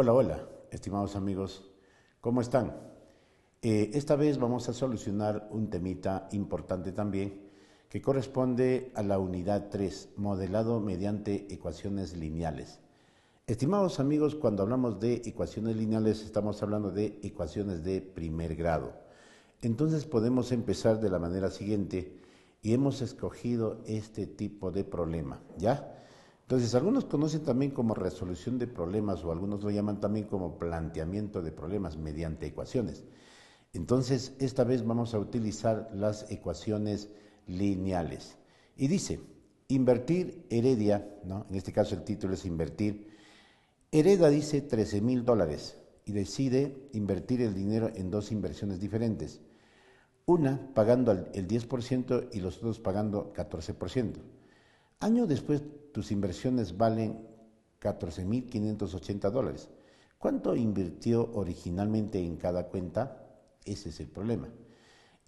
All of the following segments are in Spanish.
Hola, hola, estimados amigos, ¿cómo están? Eh, esta vez vamos a solucionar un temita importante también que corresponde a la unidad 3, modelado mediante ecuaciones lineales. Estimados amigos, cuando hablamos de ecuaciones lineales estamos hablando de ecuaciones de primer grado. Entonces podemos empezar de la manera siguiente y hemos escogido este tipo de problema, ¿ya? Entonces, algunos conocen también como resolución de problemas o algunos lo llaman también como planteamiento de problemas mediante ecuaciones. Entonces, esta vez vamos a utilizar las ecuaciones lineales. Y dice, invertir heredia, ¿no? en este caso el título es invertir, hereda dice 13 mil dólares y decide invertir el dinero en dos inversiones diferentes. Una pagando el 10% y los otros pagando 14%. Año después, tus inversiones valen 14.580 dólares. ¿Cuánto invirtió originalmente en cada cuenta? Ese es el problema.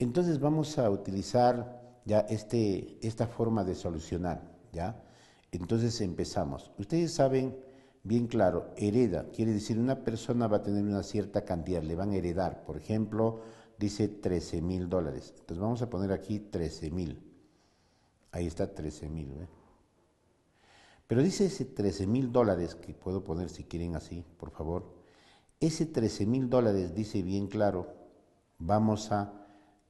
Entonces vamos a utilizar ya este, esta forma de solucionar, ¿ya? Entonces empezamos. Ustedes saben bien claro, hereda, quiere decir una persona va a tener una cierta cantidad, le van a heredar, por ejemplo, dice 13.000 dólares. Entonces vamos a poner aquí 13.000. Ahí está 13.000, ¿eh? Pero dice ese 13 mil dólares, que puedo poner si quieren así, por favor, ese 13 mil dólares dice bien claro, vamos a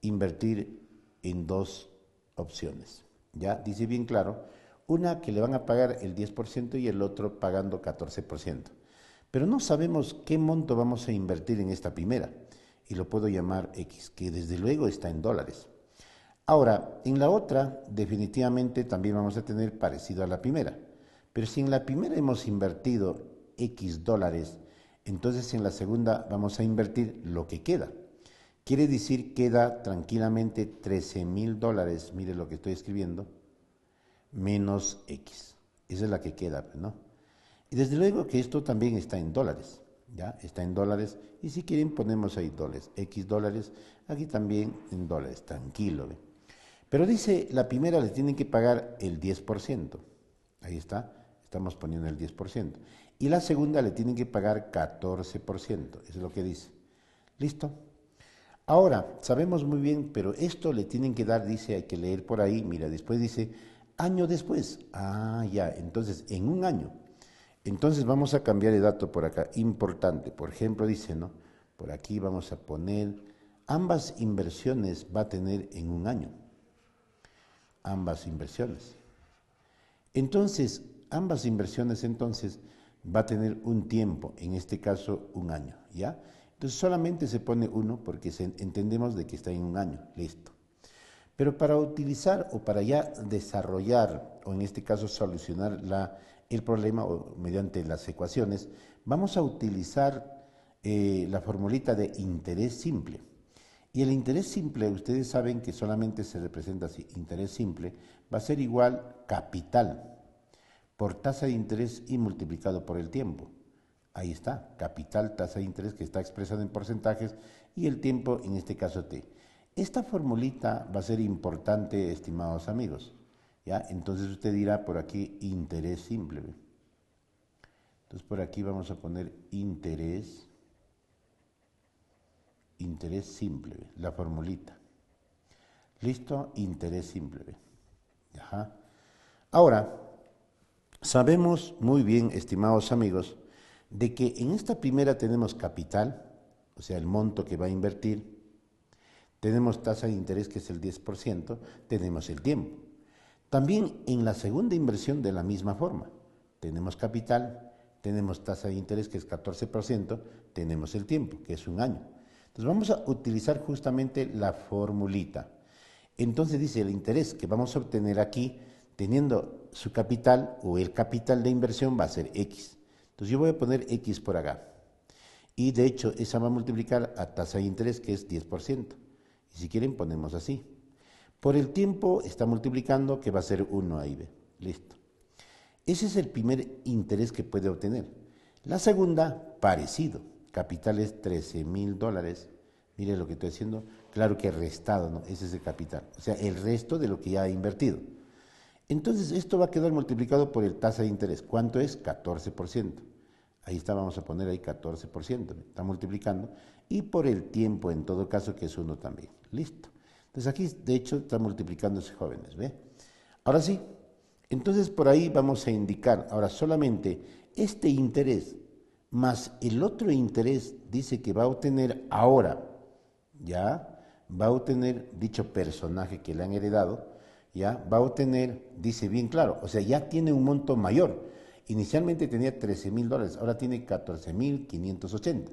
invertir en dos opciones. Ya dice bien claro, una que le van a pagar el 10% y el otro pagando 14%. Pero no sabemos qué monto vamos a invertir en esta primera, y lo puedo llamar X, que desde luego está en dólares. Ahora, en la otra, definitivamente también vamos a tener parecido a la primera pero si en la primera hemos invertido X dólares, entonces en la segunda vamos a invertir lo que queda. Quiere decir, queda tranquilamente 13 mil dólares, mire lo que estoy escribiendo, menos X. Esa es la que queda, ¿no? Y desde luego que esto también está en dólares, ¿ya? Está en dólares. Y si quieren ponemos ahí dólares, X dólares, aquí también en dólares, tranquilo. Pero dice, la primera le tienen que pagar el 10%. Ahí está. Estamos poniendo el 10%. Y la segunda le tienen que pagar 14%, es lo que dice. ¿Listo? Ahora, sabemos muy bien, pero esto le tienen que dar, dice, hay que leer por ahí, mira, después dice, año después. Ah, ya, entonces, en un año. Entonces vamos a cambiar el dato por acá, importante. Por ejemplo, dice, ¿no? Por aquí vamos a poner, ambas inversiones va a tener en un año. Ambas inversiones. Entonces, ambas inversiones entonces va a tener un tiempo, en este caso un año, ¿ya? Entonces solamente se pone uno porque entendemos de que está en un año, listo. Pero para utilizar o para ya desarrollar, o en este caso solucionar el problema mediante las ecuaciones, vamos a utilizar eh, la formulita de interés simple. Y el interés simple, ustedes saben que solamente se representa así, interés simple, va a ser igual capital, por tasa de interés y multiplicado por el tiempo. Ahí está, capital, tasa de interés que está expresada en porcentajes y el tiempo, en este caso t. Esta formulita va a ser importante, estimados amigos. ¿ya? Entonces usted dirá por aquí interés simple. Entonces por aquí vamos a poner interés, interés simple, la formulita. ¿Listo? Interés simple. Ajá. Ahora, Sabemos muy bien, estimados amigos, de que en esta primera tenemos capital, o sea, el monto que va a invertir, tenemos tasa de interés que es el 10%, tenemos el tiempo. También en la segunda inversión de la misma forma, tenemos capital, tenemos tasa de interés que es 14%, tenemos el tiempo, que es un año. Entonces vamos a utilizar justamente la formulita. Entonces dice el interés que vamos a obtener aquí, teniendo su capital o el capital de inversión va a ser X. Entonces yo voy a poner X por acá. Y de hecho, esa va a multiplicar a tasa de interés que es 10%. Y si quieren, ponemos así. Por el tiempo está multiplicando que va a ser 1 a b, Listo. Ese es el primer interés que puede obtener. La segunda, parecido. Capital es 13 mil dólares. Mire lo que estoy haciendo. Claro que restado, ¿no? Ese es el capital. O sea, el resto de lo que ya ha invertido. Entonces, esto va a quedar multiplicado por el tasa de interés. ¿Cuánto es? 14%. Ahí está, vamos a poner ahí 14%. Está multiplicando. Y por el tiempo, en todo caso, que es uno también. Listo. Entonces, aquí, de hecho, está multiplicándose jóvenes. ¿ve? Ahora sí. Entonces, por ahí vamos a indicar, ahora solamente este interés más el otro interés dice que va a obtener ahora, ¿ya? Va a obtener dicho personaje que le han heredado, ya va a obtener, dice bien claro, o sea, ya tiene un monto mayor. Inicialmente tenía 13 mil dólares, ahora tiene 14 mil 580.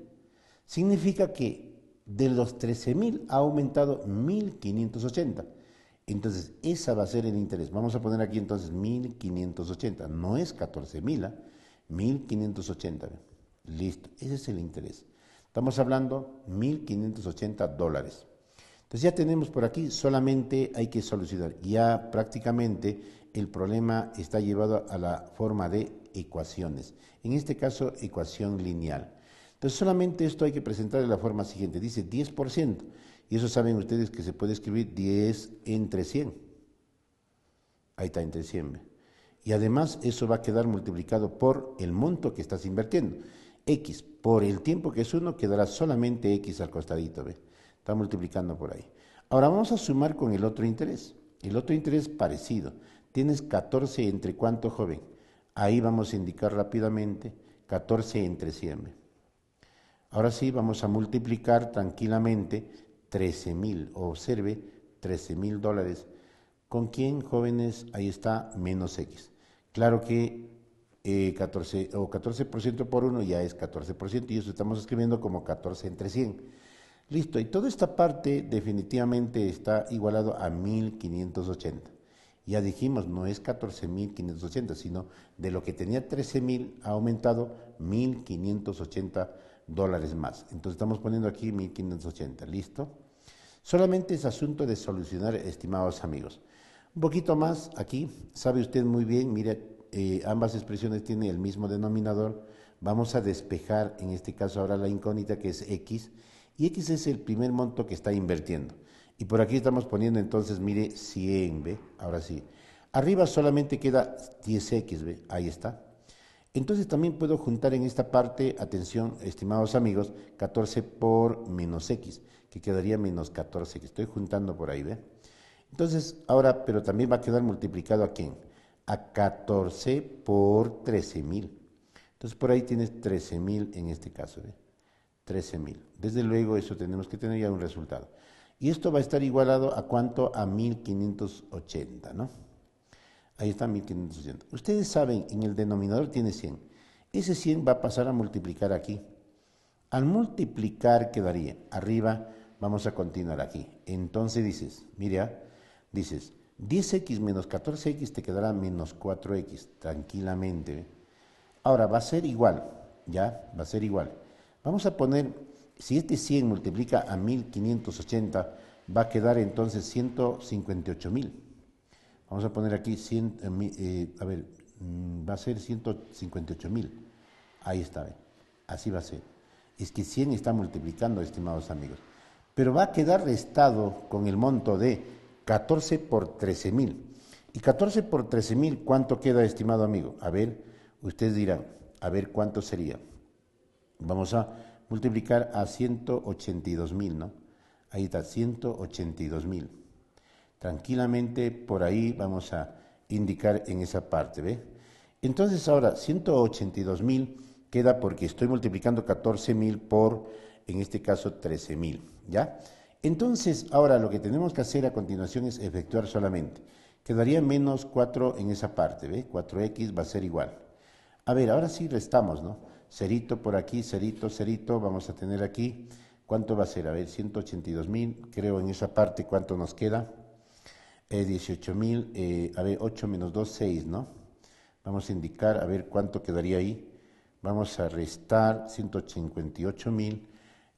Significa que de los 13 mil ha aumentado 1580. Entonces, esa va a ser el interés. Vamos a poner aquí entonces 1580, no es 14 mil, 1580. ¿ah? Listo, ese es el interés. Estamos hablando 1580 dólares. Entonces ya tenemos por aquí, solamente hay que solucionar. Ya prácticamente el problema está llevado a la forma de ecuaciones. En este caso, ecuación lineal. Entonces solamente esto hay que presentar de la forma siguiente. Dice 10%. Y eso saben ustedes que se puede escribir 10 entre 100. Ahí está, entre 100. Y además eso va a quedar multiplicado por el monto que estás invirtiendo. X por el tiempo que es uno quedará solamente X al costadito. ¿ve? Está multiplicando por ahí. Ahora vamos a sumar con el otro interés. El otro interés parecido. Tienes 14 entre cuánto, joven. Ahí vamos a indicar rápidamente 14 entre 100. Ahora sí, vamos a multiplicar tranquilamente 13 mil. Observe, 13 mil dólares. ¿Con quién, jóvenes? Ahí está, menos X. Claro que 14 eh, o 14% por 1 ya es 14% y eso estamos escribiendo como 14 entre 100. Listo, y toda esta parte definitivamente está igualado a 1580. Ya dijimos, no es 14.580, sino de lo que tenía 13.000 ha aumentado 1.580 dólares más. Entonces estamos poniendo aquí 1.580, ¿listo? Solamente es asunto de solucionar, estimados amigos. Un poquito más aquí, sabe usted muy bien, mire, eh, ambas expresiones tienen el mismo denominador. Vamos a despejar, en este caso ahora la incógnita que es X, y X es el primer monto que está invirtiendo. Y por aquí estamos poniendo entonces, mire, 100, b Ahora sí. Arriba solamente queda 10 xb Ahí está. Entonces también puedo juntar en esta parte, atención, estimados amigos, 14 por menos X, que quedaría menos 14, que estoy juntando por ahí, ¿ve? Entonces, ahora, pero también va a quedar multiplicado a quién? A 14 por 13,000. Entonces, por ahí tienes 13,000 en este caso, ¿ve? 13.000. Desde luego eso tenemos que tener ya un resultado. Y esto va a estar igualado a cuánto? A 1580, ¿no? Ahí está 1580. Ustedes saben, en el denominador tiene 100. Ese 100 va a pasar a multiplicar aquí. Al multiplicar quedaría arriba, vamos a continuar aquí. Entonces dices, mira, dices 10x menos 14x te quedará menos 4x, tranquilamente. Ahora va a ser igual, ¿ya? Va a ser igual. Vamos a poner, si este 100 multiplica a 1580, va a quedar entonces 158 mil. Vamos a poner aquí, 100, eh, eh, a ver, mm, va a ser 158 mil. Ahí está, así va a ser. Es que 100 está multiplicando, estimados amigos. Pero va a quedar restado con el monto de 14 por 13 mil. ¿Y 14 por 13 mil cuánto queda, estimado amigo? A ver, ustedes dirán, a ver cuánto sería. Vamos a multiplicar a 182.000, ¿no? Ahí está, 182.000. Tranquilamente por ahí vamos a indicar en esa parte, ¿ve? Entonces ahora 182.000 queda porque estoy multiplicando 14.000 por, en este caso, 13.000, ¿ya? Entonces, ahora lo que tenemos que hacer a continuación es efectuar solamente. Quedaría menos 4 en esa parte, ¿ve? 4x va a ser igual. A ver, ahora sí restamos, ¿no? cerito por aquí, cerito, cerito, vamos a tener aquí, ¿cuánto va a ser? A ver, 182 mil, creo en esa parte, ¿cuánto nos queda? Eh, 18 mil, eh, a ver, 8 menos 2, 6, ¿no? Vamos a indicar, a ver cuánto quedaría ahí. Vamos a restar 158 mil.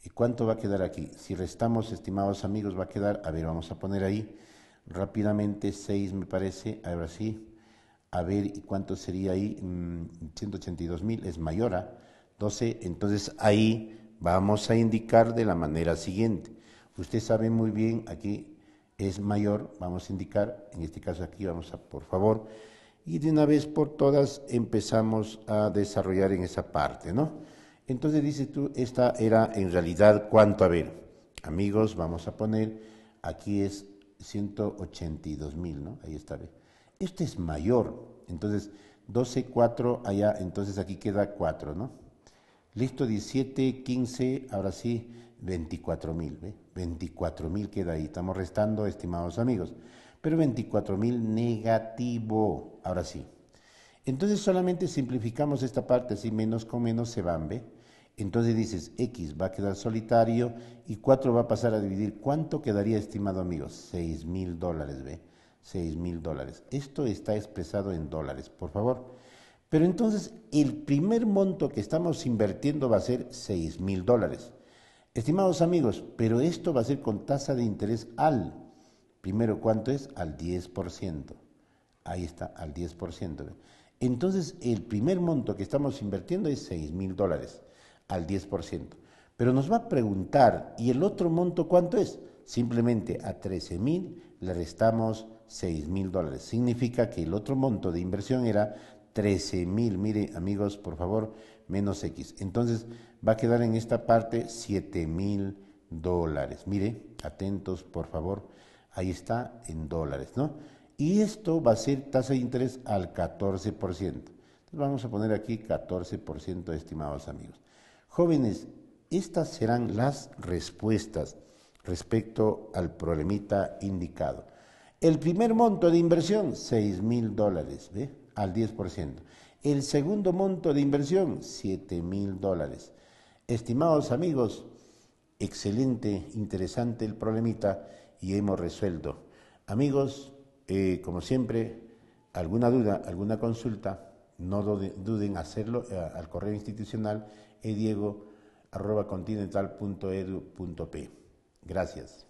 ¿Y cuánto va a quedar aquí? Si restamos, estimados amigos, va a quedar, a ver, vamos a poner ahí rápidamente 6, me parece, ahora sí a ver, ¿y cuánto sería ahí? 182 mm, mil es a 12, entonces ahí vamos a indicar de la manera siguiente. Usted sabe muy bien, aquí es mayor, vamos a indicar, en este caso aquí vamos a, por favor, y de una vez por todas empezamos a desarrollar en esa parte, ¿no? Entonces dice tú, esta era en realidad cuánto, a ver, amigos, vamos a poner, aquí es 182 mil, ¿no? Ahí está, bien. Este es mayor. Entonces, 12, 4 allá, entonces aquí queda 4, ¿no? Listo, 17, 15, ahora sí, 24 mil. ve 24 mil queda ahí. Estamos restando, estimados amigos. Pero 24 mil negativo, ahora sí. Entonces solamente simplificamos esta parte, así menos con menos se van, ¿ve? Entonces dices, X va a quedar solitario y 4 va a pasar a dividir. ¿Cuánto quedaría, estimado amigos? 6 mil dólares, ¿ve? 6 mil dólares. Esto está expresado en dólares, por favor. Pero entonces el primer monto que estamos invirtiendo va a ser 6 mil dólares. Estimados amigos, pero esto va a ser con tasa de interés al, primero, ¿cuánto es? Al 10%. Ahí está, al 10%. Entonces el primer monto que estamos invirtiendo es 6 mil dólares, al 10%. Pero nos va a preguntar, ¿y el otro monto cuánto es? Simplemente a 13 mil le restamos 6 mil dólares. Significa que el otro monto de inversión era 13 mil. Mire, amigos, por favor, menos X. Entonces va a quedar en esta parte 7 mil dólares. Mire, atentos, por favor. Ahí está en dólares, ¿no? Y esto va a ser tasa de interés al 14%. Entonces vamos a poner aquí 14%, estimados amigos. Jóvenes, estas serán las respuestas respecto al problemita indicado. El primer monto de inversión, 6 mil dólares, ¿ve? Al 10%. El segundo monto de inversión, 7 mil dólares. Estimados amigos, excelente, interesante el problemita y hemos resuelto. Amigos, eh, como siempre, alguna duda, alguna consulta, no duden hacerlo eh, al correo institucional ediego.continental.edu.p. Gracias.